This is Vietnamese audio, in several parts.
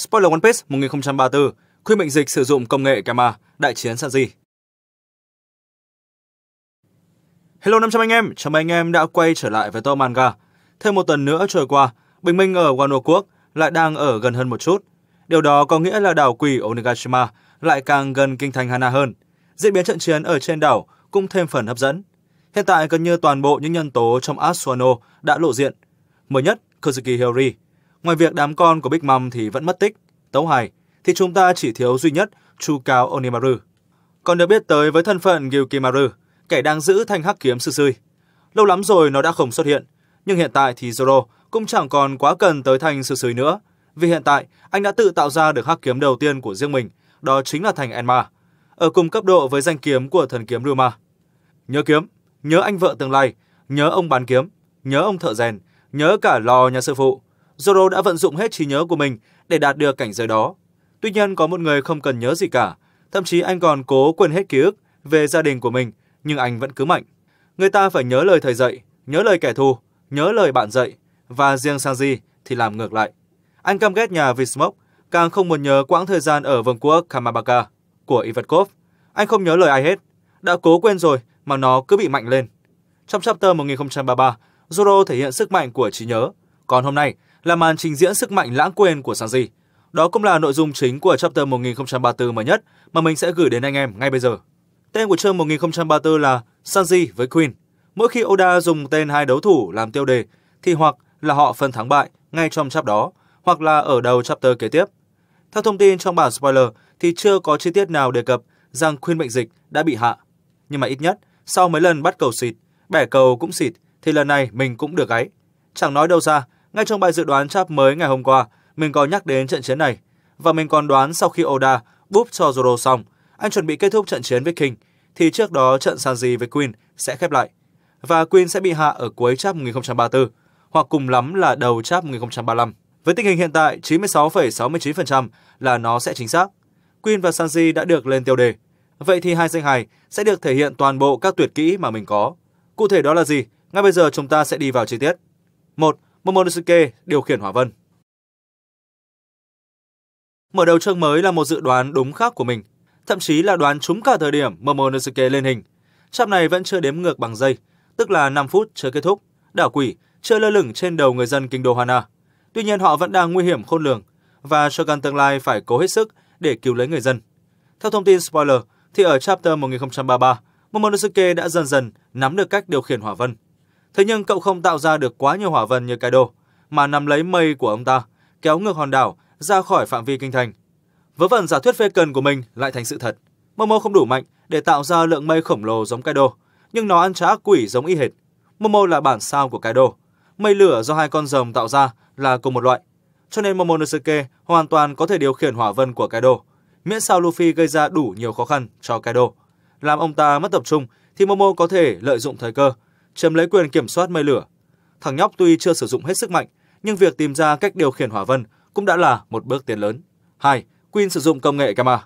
Spoiler One Piece 1034, khuyên mệnh dịch sử dụng công nghệ Gamma, đại chiến gì? Hello 500 anh em, chào mừng anh em đã quay trở lại với Tô Manga. Thêm một tuần nữa trôi qua, bình minh ở Wano Quốc lại đang ở gần hơn một chút. Điều đó có nghĩa là đảo quỷ Onigashima lại càng gần kinh thành Hana hơn. Diễn biến trận chiến ở trên đảo cũng thêm phần hấp dẫn. Hiện tại gần như toàn bộ những nhân tố trong Asuano đã lộ diện. Mới nhất, Kozuki Hiyori, Ngoài việc đám con của Big Mom thì vẫn mất tích, tấu hài, thì chúng ta chỉ thiếu duy nhất Chu Cao Onimaru. Còn được biết tới với thân phận Gyukimaru, kẻ đang giữ thanh hắc kiếm sư Susui. Lâu lắm rồi nó đã không xuất hiện, nhưng hiện tại thì Zoro cũng chẳng còn quá cần tới thanh sư Susui nữa, vì hiện tại anh đã tự tạo ra được hắc kiếm đầu tiên của riêng mình, đó chính là thanh Enma, ở cùng cấp độ với danh kiếm của thần kiếm Ruma. Nhớ kiếm, nhớ anh vợ tương lai, nhớ ông bán kiếm, nhớ ông thợ rèn, nhớ cả lò nhà sư phụ, Zoro đã vận dụng hết trí nhớ của mình để đạt được cảnh giới đó. Tuy nhiên có một người không cần nhớ gì cả, thậm chí anh còn cố quên hết ký ức về gia đình của mình, nhưng anh vẫn cứ mạnh. Người ta phải nhớ lời thầy dạy, nhớ lời kẻ thù, nhớ lời bạn dạy, và riêng Sanji thì làm ngược lại. Anh căm ghét nhà Vismok, càng không muốn nhớ quãng thời gian ở vương quốc Kamabaka của Ivankov. Anh không nhớ lời ai hết, đã cố quên rồi mà nó cứ bị mạnh lên. Trong chapter 1033, Zoro thể hiện sức mạnh của trí nhớ, còn hôm nay là màn trình diễn sức mạnh lãng quên của Sanji. Đó cũng là nội dung chính của chapter 1034 mới nhất mà mình sẽ gửi đến anh em ngay bây giờ. Tên của chương 1034 là Sanji với Queen. Mỗi khi Oda dùng tên hai đấu thủ làm tiêu đề thì hoặc là họ phân thắng bại ngay trong chap đó hoặc là ở đầu chapter kế tiếp. Theo thông tin trong bản spoiler thì chưa có chi tiết nào đề cập rằng Queen bệnh dịch đã bị hạ. Nhưng mà ít nhất sau mấy lần bắt cầu xịt, bẻ cầu cũng xịt thì lần này mình cũng được gáy. Chẳng nói đâu ra, ngay trong bài dự đoán chap mới ngày hôm qua, mình có nhắc đến trận chiến này và mình còn đoán sau khi Oda búp cho Zoro xong, anh chuẩn bị kết thúc trận chiến với King thì trước đó trận Sanji với Queen sẽ khép lại và Queen sẽ bị hạ ở cuối chap 1034 hoặc cùng lắm là đầu chap 1035. Với tình hình hiện tại, 96,69% là nó sẽ chính xác. Queen và Sanji đã được lên tiêu đề. Vậy thì hai danh hài sẽ được thể hiện toàn bộ các tuyệt kỹ mà mình có. Cụ thể đó là gì? Ngay bây giờ chúng ta sẽ đi vào chi tiết. 1. Momonosuke điều khiển hỏa vân. Mở đầu chương mới là một dự đoán đúng khác của mình, thậm chí là đoán trúng cả thời điểm Momonosuke lên hình. Trạm này vẫn chưa đếm ngược bằng giây, tức là 5 phút chưa kết thúc, đảo quỷ chưa lơ lửng trên đầu người dân kinh đô Hana. Tuy nhiên họ vẫn đang nguy hiểm khôn lường và Shogun tương lai phải cố hết sức để cứu lấy người dân. Theo thông tin spoiler, thì ở chapter 1033, Momonosuke đã dần dần nắm được cách điều khiển hỏa vân. Thế nhưng cậu không tạo ra được quá nhiều hỏa vân như Kaido, mà nắm lấy mây của ông ta, kéo ngược hòn đảo ra khỏi phạm vi kinh thành. Vớ vẩn giả thuyết phê cần của mình lại thành sự thật. Momo không đủ mạnh để tạo ra lượng mây khổng lồ giống Kaido, nhưng nó ăn trá quỷ giống y hệt. Momo là bản sao của Kaido. Mây lửa do hai con rồng tạo ra là cùng một loại. Cho nên Momonosuke hoàn toàn có thể điều khiển hỏa vân của Kaido, miễn sao Luffy gây ra đủ nhiều khó khăn cho Kaido. Làm ông ta mất tập trung thì Momo có thể lợi dụng thời cơ chiếm lấy quyền kiểm soát mây lửa. Thằng nhóc tuy chưa sử dụng hết sức mạnh, nhưng việc tìm ra cách điều khiển hỏa vân cũng đã là một bước tiến lớn. 2. Queen sử dụng công nghệ gamma.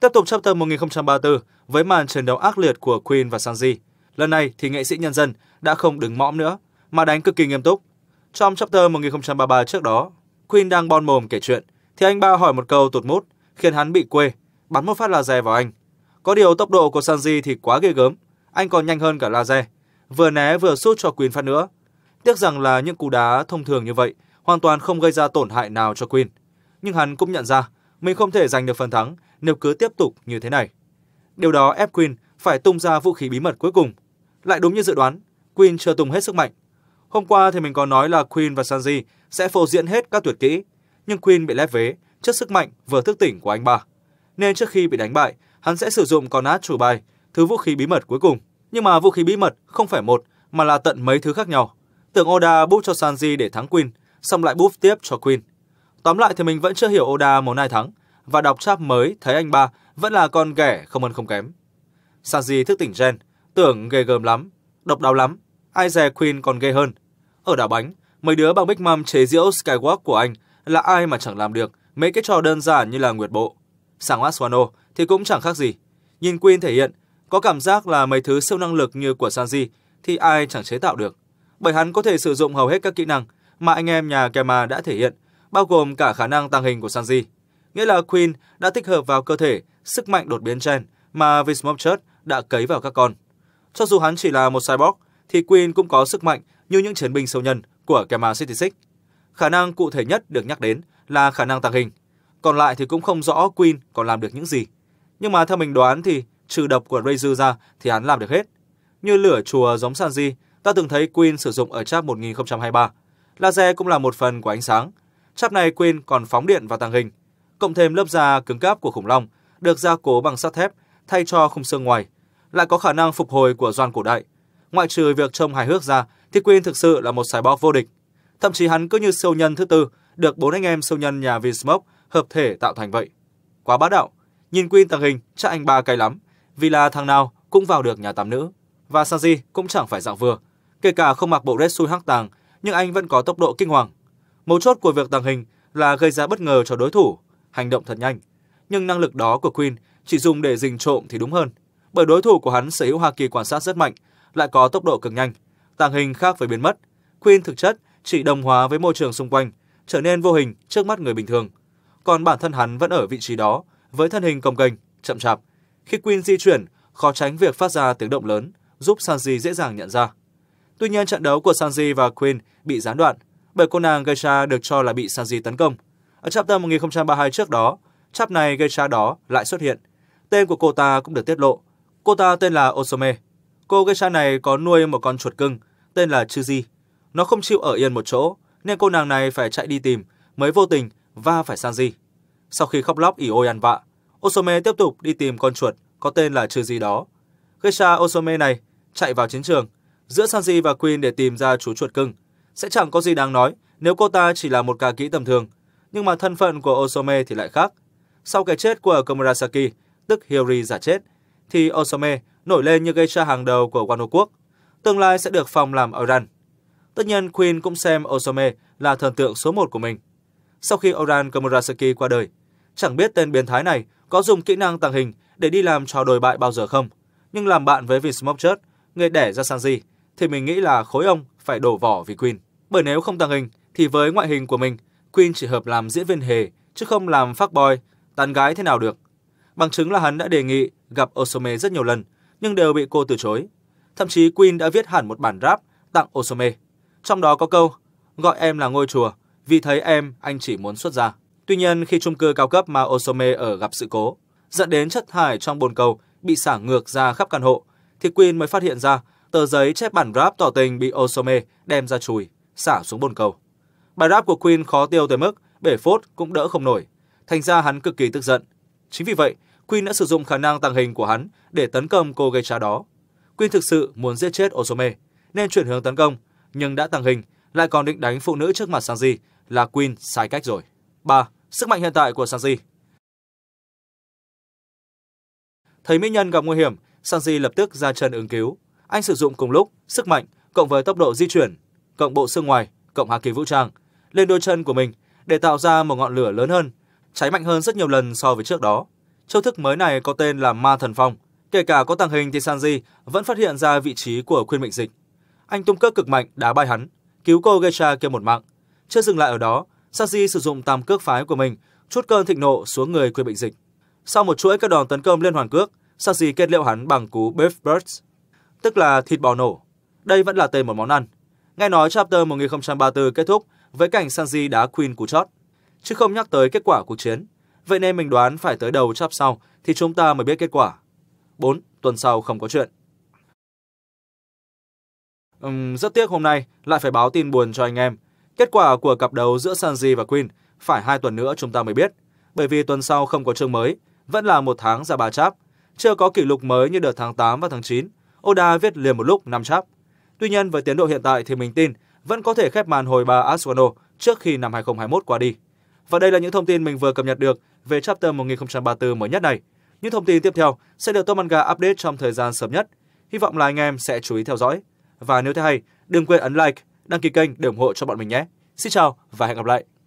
Tiếp tục chapter 1034 với màn chiến đấu ác liệt của Queen và Sanji. Lần này thì nghệ sĩ nhân dân đã không đứng mõm nữa, mà đánh cực kỳ nghiêm túc. Trong chapter 1033 trước đó, Queen đang bon mồm kể chuyện, thì anh ba hỏi một câu tụt mút, khiến hắn bị quê, bắn một phát laser vào anh. Có điều tốc độ của Sanji thì quá ghê gớm, anh còn nhanh hơn cả Laze, vừa né vừa sút cho Queen phát nữa. Tiếc rằng là những cú đá thông thường như vậy hoàn toàn không gây ra tổn hại nào cho Queen. Nhưng hắn cũng nhận ra mình không thể giành được phần thắng nếu cứ tiếp tục như thế này. Điều đó ép Queen phải tung ra vũ khí bí mật cuối cùng. Lại đúng như dự đoán, Queen chưa tung hết sức mạnh. Hôm qua thì mình có nói là Queen và Sanji sẽ phô diễn hết các tuyệt kỹ, nhưng Queen bị lép vế trước sức mạnh vừa thức tỉnh của anh ba. Nên trước khi bị đánh bại, hắn sẽ sử dụng con át chủ bài, thứ vũ khí bí mật cuối cùng. Nhưng mà vũ khí bí mật không phải một, mà là tận mấy thứ khác nhau. Tưởng Oda búp cho Sanji để thắng Queen, xong lại búp tiếp cho Queen. Tóm lại thì mình vẫn chưa hiểu Oda muốn ai thắng, và đọc chap mới thấy anh ba vẫn là con ghẻ không hơn không kém. Sanji thức tỉnh gen, tưởng ghê gớm lắm, độc đáo lắm, ai dè Queen còn ghê hơn. Ở đảo bánh, mấy đứa bằng Big Mom chế giễu Skywalk của anh là ai mà chẳng làm được mấy cái trò đơn giản như là nguyệt bộ. Sang Aswano thì cũng chẳng khác gì. Nhìn Queen thể hiện, có cảm giác là mấy thứ siêu năng lực như của Sanji thì ai chẳng chế tạo được. Bởi hắn có thể sử dụng hầu hết các kỹ năng mà anh em nhà Kema đã thể hiện, bao gồm cả khả năng tăng hình của Sanji. Nghĩa là Queen đã tích hợp vào cơ thể sức mạnh đột biến gen mà Vismopchut đã cấy vào các con. Cho dù hắn chỉ là một cyborg, thì Queen cũng có sức mạnh như những chiến binh siêu nhân của Kema City Six. Khả năng cụ thể nhất được nhắc đến là khả năng tăng hình. Còn lại thì cũng không rõ Queen còn làm được những gì. Nhưng mà theo mình đoán thì trừ độc của Razer ra thì hắn làm được hết. Như lửa chùa giống Sanji, ta từng thấy Queen sử dụng ở chap 1023. Laser cũng là một phần của ánh sáng. Chap này Queen còn phóng điện và tàng hình. Cộng thêm lớp da cứng cáp của khủng long, được gia cố bằng sắt thép thay cho khung xương ngoài, lại có khả năng phục hồi của doan cổ đại. Ngoại trừ việc trông hài hước ra, thì Queen thực sự là một sải bóc vô địch. Thậm chí hắn cứ như siêu nhân thứ tư, được bốn anh em siêu nhân nhà Vinsmoke hợp thể tạo thành vậy. Quá bá đạo. Nhìn Queen tàng hình chắc anh ba cay lắm, vì là thằng nào cũng vào được nhà tắm nữ. Và Sanji cũng chẳng phải dạng vừa, kể cả không mặc bộ red suit hắc tàng, nhưng anh vẫn có tốc độ kinh hoàng. Mấu chốt của việc tàng hình là gây ra bất ngờ cho đối thủ, hành động thật nhanh. Nhưng năng lực đó của Queen chỉ dùng để dình trộm thì đúng hơn, bởi đối thủ của hắn sở hữu haki quan sát rất mạnh, lại có tốc độ cực nhanh. Tàng hình khác với biến mất, Queen thực chất chỉ đồng hóa với môi trường xung quanh, trở nên vô hình trước mắt người bình thường. Còn bản thân hắn vẫn ở vị trí đó, với thân hình cồng kềnh, chậm chạp. Khi Queen di chuyển, khó tránh việc phát ra tiếng động lớn, giúp Sanji dễ dàng nhận ra. Tuy nhiên trận đấu của Sanji và Queen bị gián đoạn bởi cô nàng Geisha được cho là bị Sanji tấn công. Ở chapter 1032 trước đó, chap này Geisha đó lại xuất hiện. Tên của cô ta cũng được tiết lộ. Cô ta tên là Osome. Cô Geisha này có nuôi một con chuột cưng tên là Chuji. Nó không chịu ở yên một chỗ nên cô nàng này phải chạy đi tìm mới vô tình va phải Sanji. Sau khi khóc lóc ỉ ôi ăn vạ, Osome tiếp tục đi tìm con chuột có tên là trừ gì đó. Geisha Osome này chạy vào chiến trường, giữa Sanji và Queen để tìm ra chú chuột cưng. Sẽ chẳng có gì đáng nói nếu cô ta chỉ là một ca kỹ tầm thường, nhưng mà thân phận của Osome thì lại khác. Sau cái chết của Komurasaki, tức Hiyori giả chết, thì Osome nổi lên như geisha hàng đầu của Wano Quốc, tương lai sẽ được phong làm Oran. Tất nhiên Queen cũng xem Osome là thần tượng số một của mình. Sau khi Oran Komurasaki qua đời, Chẳng biết tên biến thái này có dùng kỹ năng tàng hình để đi làm trò đồi bại bao giờ không. Nhưng làm bạn với Vinsmokchert, người đẻ ra sang gì, thì mình nghĩ là khối ông phải đổ vỏ vì Queen. Bởi nếu không tàng hình, thì với ngoại hình của mình, Queen chỉ hợp làm diễn viên hề, chứ không làm phát boy, tán gái thế nào được. Bằng chứng là hắn đã đề nghị gặp Osome rất nhiều lần, nhưng đều bị cô từ chối. Thậm chí Queen đã viết hẳn một bản rap tặng Osome. Trong đó có câu, gọi em là ngôi chùa, vì thấy em anh chỉ muốn xuất gia. Tuy nhiên, khi chung cư cao cấp mà Osome ở gặp sự cố, dẫn đến chất thải trong bồn cầu bị xả ngược ra khắp căn hộ, thì Queen mới phát hiện ra tờ giấy chép bản rap tỏ tình bị Osome đem ra chùi, xả xuống bồn cầu. Bài rap của Queen khó tiêu tới mức bể phốt cũng đỡ không nổi, thành ra hắn cực kỳ tức giận. Chính vì vậy, Queen đã sử dụng khả năng tàng hình của hắn để tấn công cô gây trá đó. Queen thực sự muốn giết chết Osome, nên chuyển hướng tấn công, nhưng đã tàng hình, lại còn định đánh phụ nữ trước mặt Sanji là Queen sai cách rồi. 3 sức mạnh hiện tại của Sanji. Thấy mỹ nhân gặp nguy hiểm, Sanji lập tức ra chân ứng cứu. Anh sử dụng cùng lúc sức mạnh cộng với tốc độ di chuyển, cộng bộ xương ngoài, cộng haki vũ trang lên đôi chân của mình để tạo ra một ngọn lửa lớn hơn, cháy mạnh hơn rất nhiều lần so với trước đó. Chiêu thức mới này có tên là Ma Thần Phong. Kể cả có tàng hình thì Sanji vẫn phát hiện ra vị trí của khuyên mệnh dịch. Anh tung cước cực mạnh đá bay hắn, cứu cô Geisha kia một mạng. Chưa dừng lại ở đó, Saji sử dụng tam cước phái của mình, chút cơn thịnh nộ xuống người quyền bệnh dịch. Sau một chuỗi các đòn tấn công liên hoàn cước, Saji kết liễu hắn bằng cú beef birds, tức là thịt bò nổ. Đây vẫn là tên một món ăn. Nghe nói chapter 1034 kết thúc với cảnh Sanji đá Queen cú chót, chứ không nhắc tới kết quả cuộc chiến. Vậy nên mình đoán phải tới đầu chap sau thì chúng ta mới biết kết quả. 4. Tuần sau không có chuyện. Uhm, rất tiếc hôm nay lại phải báo tin buồn cho anh em Kết quả của cặp đấu giữa Sanji và Queen phải hai tuần nữa chúng ta mới biết, bởi vì tuần sau không có chương mới, vẫn là một tháng ra ba cháp, chưa có kỷ lục mới như đợt tháng 8 và tháng 9. Oda viết liền một lúc năm cháp. Tuy nhiên với tiến độ hiện tại thì mình tin vẫn có thể khép màn hồi bà Asuano trước khi năm 2021 qua đi. Và đây là những thông tin mình vừa cập nhật được về chapter 1034 mới nhất này. Những thông tin tiếp theo sẽ được Tomanga update trong thời gian sớm nhất. Hy vọng là anh em sẽ chú ý theo dõi. Và nếu thấy hay, đừng quên ấn like đăng ký kênh để ủng hộ cho bọn mình nhé. Xin chào và hẹn gặp lại!